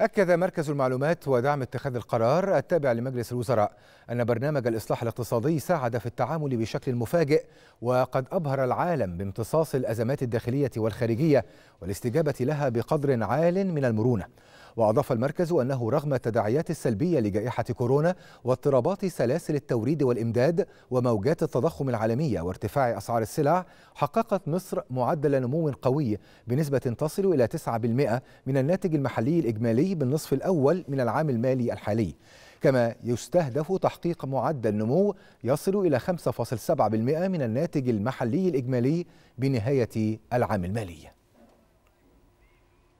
أكد مركز المعلومات ودعم اتخاذ القرار التابع لمجلس الوزراء أن برنامج الإصلاح الاقتصادي ساعد في التعامل بشكل مفاجئ وقد أبهر العالم بامتصاص الأزمات الداخلية والخارجية والاستجابة لها بقدر عال من المرونة وأضاف المركز أنه رغم التداعيات السلبية لجائحة كورونا واضطرابات سلاسل التوريد والإمداد وموجات التضخم العالمية وارتفاع أسعار السلع حققت مصر معدل نمو قوي بنسبة تصل إلى 9% من الناتج المحلي الإجمالي بالنصف الأول من العام المالي الحالي كما يستهدف تحقيق معدل نمو يصل إلى 5.7% من الناتج المحلي الإجمالي بنهاية العام المالي